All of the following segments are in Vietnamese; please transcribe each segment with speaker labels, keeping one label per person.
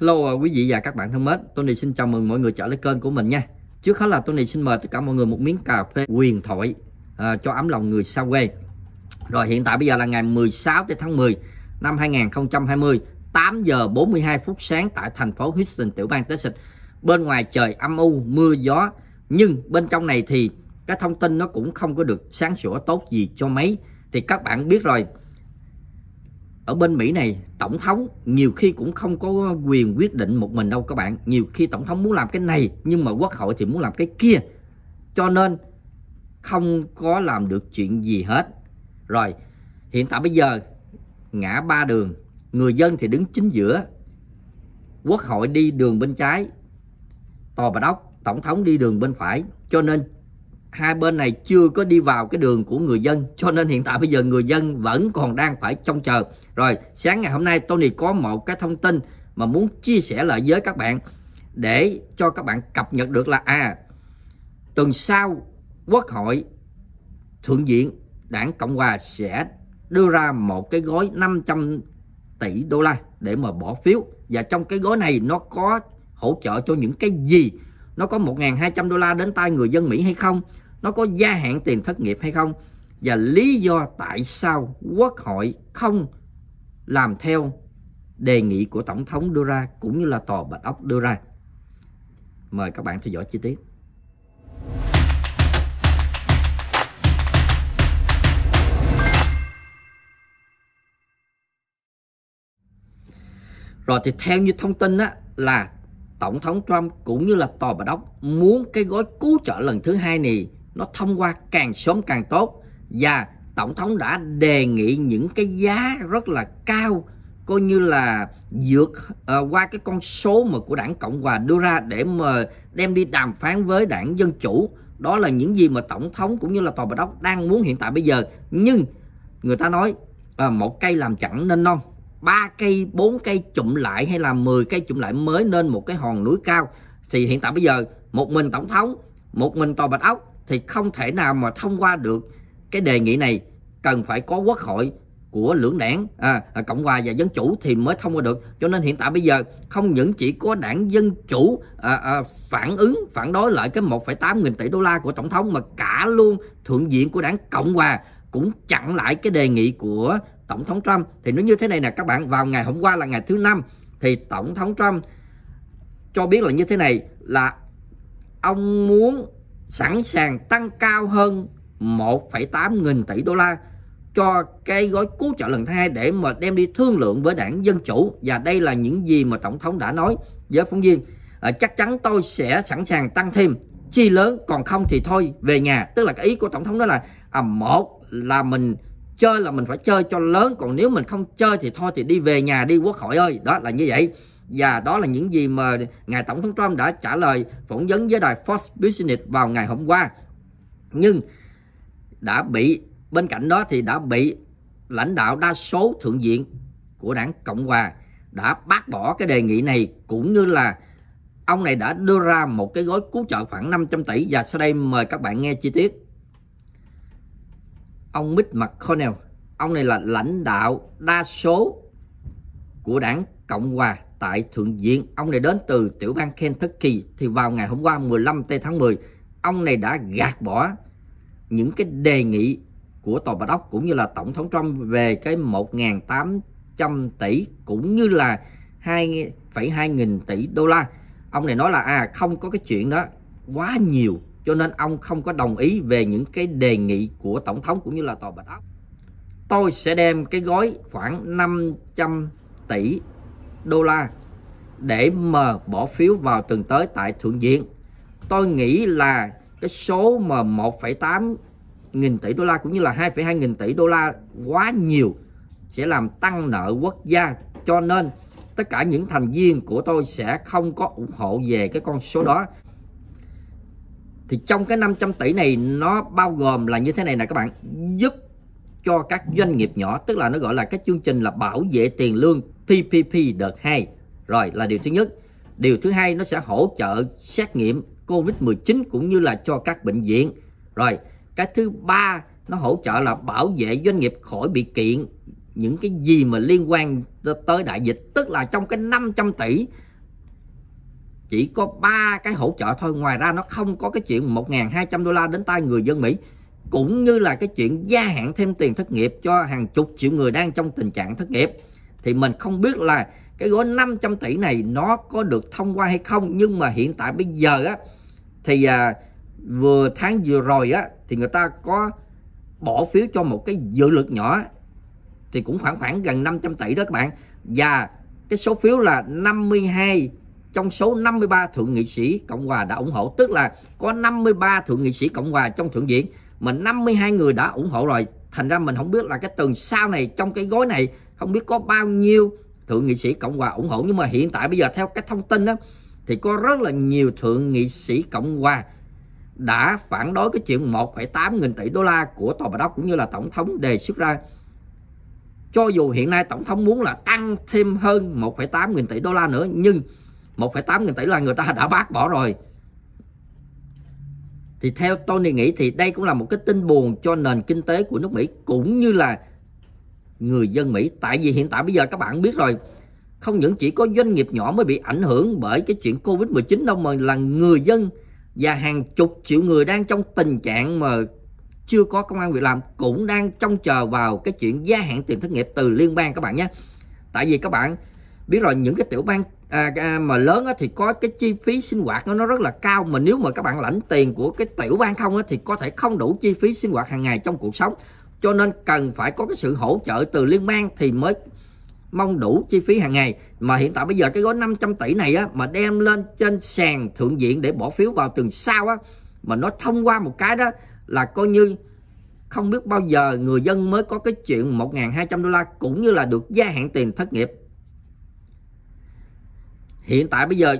Speaker 1: Hello à, quý vị và các bạn thân mến, Tony xin chào mừng mọi người trở lại kênh của mình nha. Trước hết là Tony xin mời tất cả mọi người một miếng cà phê quyền thoại à, cho ấm lòng người xa quê. Rồi hiện tại bây giờ là ngày 16 tháng 10 năm 2020, 8 giờ 42 phút sáng tại thành phố Houston, tiểu bang Texas. Bên ngoài trời âm u, mưa gió, nhưng bên trong này thì cái thông tin nó cũng không có được sáng sủa tốt gì cho mấy. Thì các bạn biết rồi, ở bên Mỹ này tổng thống nhiều khi cũng không có quyền quyết định một mình đâu các bạn nhiều khi tổng thống muốn làm cái này nhưng mà quốc hội thì muốn làm cái kia cho nên không có làm được chuyện gì hết rồi hiện tại bây giờ ngã ba đường người dân thì đứng chính giữa quốc hội đi đường bên trái tòa bà đốc tổng thống đi đường bên phải cho nên hai bên này chưa có đi vào cái đường của người dân cho nên hiện tại bây giờ người dân vẫn còn đang phải trông chờ rồi sáng ngày hôm nay Tony có một cái thông tin mà muốn chia sẻ lại với các bạn để cho các bạn cập nhật được là à tuần sau quốc hội thượng viện đảng Cộng Hòa sẽ đưa ra một cái gói 500 tỷ đô la để mà bỏ phiếu và trong cái gói này nó có hỗ trợ cho những cái gì nó có 1.200 đô la đến tay người dân Mỹ hay không nó có gia hạn tiền thất nghiệp hay không và lý do tại sao quốc hội không làm theo đề nghị của tổng thống đưa ra cũng như là tòa bạch ốc đưa ra mời các bạn theo dõi chi tiết rồi thì theo như thông tin á là tổng thống trump cũng như là tòa bạch ốc muốn cái gói cứu trợ lần thứ hai này nó thông qua càng sớm càng tốt và tổng thống đã đề nghị những cái giá rất là cao coi như là vượt uh, qua cái con số mà của đảng cộng hòa đưa ra để mà đem đi đàm phán với đảng dân chủ đó là những gì mà tổng thống cũng như là tòa bạch đốc đang muốn hiện tại bây giờ nhưng người ta nói uh, một cây làm chẳng nên non ba cây bốn cây chụm lại hay là 10 cây chụm lại mới nên một cái hòn núi cao thì hiện tại bây giờ một mình tổng thống một mình tòa bạch ốc thì không thể nào mà thông qua được cái đề nghị này cần phải có quốc hội của lưỡng đảng à, à, cộng hòa và dân chủ thì mới thông qua được cho nên hiện tại bây giờ không những chỉ có đảng dân chủ à, à, phản ứng phản đối lại cái 1,8 nghìn tỷ đô la của tổng thống mà cả luôn thượng viện của đảng cộng hòa cũng chặn lại cái đề nghị của tổng thống trump thì nó như thế này nè các bạn vào ngày hôm qua là ngày thứ năm thì tổng thống trump cho biết là như thế này là ông muốn sẵn sàng tăng cao hơn 1,8 nghìn tỷ đô la cho cái gói cứu trợ lần thứ hai để mà đem đi thương lượng với đảng Dân Chủ và đây là những gì mà Tổng thống đã nói với phóng viên ờ, chắc chắn tôi sẽ sẵn sàng tăng thêm chi lớn còn không thì thôi về nhà tức là cái ý của Tổng thống đó là à, một là mình chơi là mình phải chơi cho lớn còn nếu mình không chơi thì thôi thì đi về nhà đi quốc hội ơi đó là như vậy và đó là những gì mà Ngài Tổng thống Trump đã trả lời phỏng vấn với đài Fox Business vào ngày hôm qua. Nhưng đã bị, bên cạnh đó thì đã bị lãnh đạo đa số thượng viện của đảng Cộng Hòa đã bác bỏ cái đề nghị này cũng như là ông này đã đưa ra một cái gói cứu trợ khoảng 500 tỷ và sau đây mời các bạn nghe chi tiết. Ông Mitch McConnell, ông này là lãnh đạo đa số của đảng Cộng Hòa tại Thượng viện. Ông này đến từ tiểu bang Kentucky thì vào ngày hôm qua 15 tây tháng 10, ông này đã gạt bỏ những cái đề nghị của Tòa Bạch Ốc cũng như là Tổng thống Trump về cái 1.800 tỷ cũng như là 2,2 nghìn tỷ đô la. Ông này nói là à không có cái chuyện đó quá nhiều cho nên ông không có đồng ý về những cái đề nghị của Tổng thống cũng như là Tòa Bạch Ốc. Tôi sẽ đem cái gói khoảng 500 tỷ đô la để mà bỏ phiếu vào tuần tới tại Thượng viện. Tôi nghĩ là cái số mà 1,8 nghìn tỷ đô la cũng như là 2,2 nghìn tỷ đô la quá nhiều sẽ làm tăng nợ quốc gia cho nên tất cả những thành viên của tôi sẽ không có ủng hộ về cái con số đó thì trong cái 500 tỷ này nó bao gồm là như thế này nè các bạn giúp cho các doanh nghiệp nhỏ tức là nó gọi là cái chương trình là bảo vệ tiền lương PPP đợt 2. Rồi là điều thứ nhất. Điều thứ hai nó sẽ hỗ trợ xét nghiệm COVID-19 cũng như là cho các bệnh viện. Rồi, cái thứ ba nó hỗ trợ là bảo vệ doanh nghiệp khỏi bị kiện những cái gì mà liên quan tới đại dịch, tức là trong cái 500 tỷ chỉ có ba cái hỗ trợ thôi, ngoài ra nó không có cái chuyện 1.200 đô la đến tay người dân Mỹ cũng như là cái chuyện gia hạn thêm tiền thất nghiệp cho hàng chục triệu người đang trong tình trạng thất nghiệp thì mình không biết là cái gói 500 tỷ này nó có được thông qua hay không nhưng mà hiện tại bây giờ á thì à, vừa tháng vừa rồi á thì người ta có bỏ phiếu cho một cái dự luật nhỏ thì cũng khoảng khoảng gần 500 tỷ đó các bạn và cái số phiếu là 52 trong số 53 thượng nghị sĩ Cộng hòa đã ủng hộ tức là có 53 thượng nghị sĩ Cộng hòa trong thượng viện mà 52 người đã ủng hộ rồi thành ra mình không biết là cái tuần sau này trong cái gói này không biết có bao nhiêu thượng nghị sĩ cộng hòa ủng hộ nhưng mà hiện tại bây giờ theo cái thông tin đó thì có rất là nhiều thượng nghị sĩ cộng hòa đã phản đối cái chuyện 1,8 nghìn tỷ đô la của tòa bà đốc cũng như là tổng thống đề xuất ra cho dù hiện nay tổng thống muốn là tăng thêm hơn 1,8 nghìn tỷ đô la nữa nhưng 1,8 nghìn tỷ là người ta đã bác bỏ rồi thì theo tôi nghĩ thì đây cũng là một cái tin buồn cho nền kinh tế của nước Mỹ cũng như là người dân Mỹ tại vì hiện tại bây giờ các bạn biết rồi không những chỉ có doanh nghiệp nhỏ mới bị ảnh hưởng bởi cái chuyện Covid-19 đâu mà là người dân và hàng chục triệu người đang trong tình trạng mà chưa có công an việc làm cũng đang trông chờ vào cái chuyện gia hạn tiền thất nghiệp từ liên bang các bạn nhé. Tại vì các bạn biết rồi những cái tiểu bang à, à, mà lớn á, thì có cái chi phí sinh hoạt nó, nó rất là cao mà nếu mà các bạn lãnh tiền của cái tiểu bang không á, thì có thể không đủ chi phí sinh hoạt hàng ngày trong cuộc sống cho nên cần phải có cái sự hỗ trợ từ liên bang thì mới mong đủ chi phí hàng ngày mà hiện tại bây giờ cái gói 500 tỷ này á mà đem lên trên sàn thượng diện để bỏ phiếu vào tuần sau á mà nó thông qua một cái đó là coi như không biết bao giờ người dân mới có cái chuyện 1.200 đô la cũng như là được gia hạn tiền thất nghiệp hiện tại bây giờ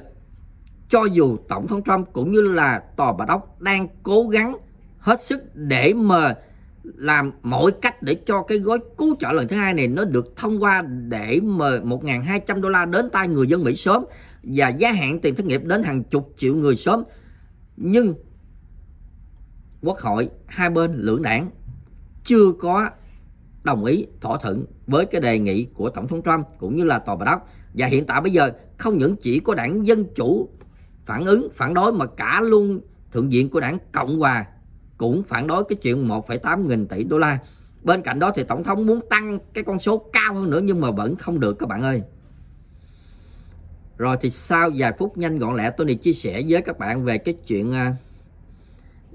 Speaker 1: cho dù tổng thống Trump cũng như là tòa bà đốc đang cố gắng hết sức để mà làm mọi cách để cho cái gói cứu trợ lần thứ hai này nó được thông qua để mời 1.200 đô la đến tay người dân Mỹ sớm và gia hạn tiền thất nghiệp đến hàng chục triệu người sớm nhưng quốc hội hai bên lưỡng đảng chưa có đồng ý thỏa thuận với cái đề nghị của tổng thống Trump cũng như là tòa bà đốc và hiện tại bây giờ không những chỉ có đảng dân chủ phản ứng phản đối mà cả luôn thượng viện của đảng cộng hòa cũng phản đối cái chuyện 1,8 nghìn tỷ đô la bên cạnh đó thì tổng thống muốn tăng cái con số cao hơn nữa nhưng mà vẫn không được các bạn ơi rồi thì sau vài phút nhanh gọn lẹ tôi Tony chia sẻ với các bạn về cái chuyện à,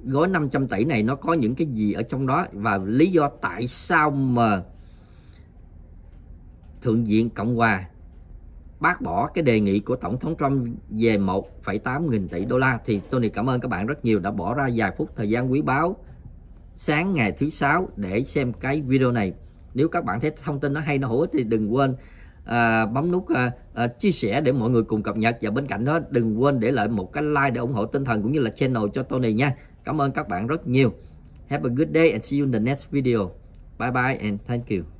Speaker 1: gói 500 tỷ này nó có những cái gì ở trong đó và lý do tại sao mà Thượng viện Cộng hòa bác bỏ cái đề nghị của Tổng thống Trump về 1,8 nghìn tỷ đô la thì Tony cảm ơn các bạn rất nhiều đã bỏ ra vài phút thời gian quý báu sáng ngày thứ sáu để xem cái video này. Nếu các bạn thấy thông tin nó hay nó hữu ích thì đừng quên à, bấm nút à, à, chia sẻ để mọi người cùng cập nhật và bên cạnh đó đừng quên để lại một cái like để ủng hộ tinh thần cũng như là channel cho Tony nha. Cảm ơn các bạn rất nhiều. Have a good day and see you in the next video. Bye bye and thank you.